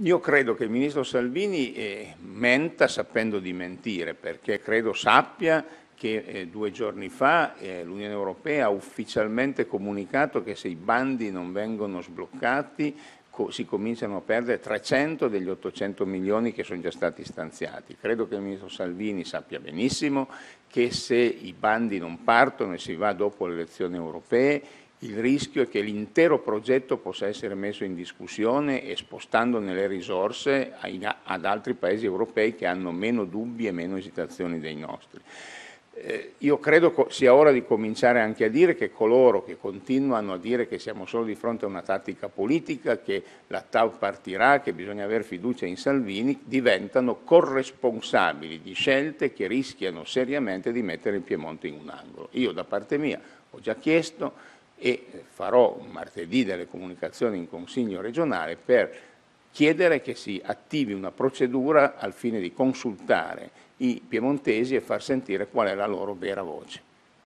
Io credo che il ministro Salvini eh, menta sapendo di mentire, perché credo sappia che eh, due giorni fa eh, l'Unione Europea ha ufficialmente comunicato che se i bandi non vengono sbloccati si cominciano a perdere 300 degli 800 milioni che sono già stati stanziati. Credo che il ministro Salvini sappia benissimo che se i bandi non partono e si va dopo le elezioni europee il rischio è che l'intero progetto possa essere messo in discussione e spostandone le risorse ad altri paesi europei che hanno meno dubbi e meno esitazioni dei nostri. Eh, io credo sia ora di cominciare anche a dire che coloro che continuano a dire che siamo solo di fronte a una tattica politica, che la TAU partirà, che bisogna avere fiducia in Salvini, diventano corresponsabili di scelte che rischiano seriamente di mettere il Piemonte in un angolo. Io da parte mia ho già chiesto e farò martedì delle comunicazioni in Consiglio regionale per chiedere che si attivi una procedura al fine di consultare i piemontesi e far sentire qual è la loro vera voce.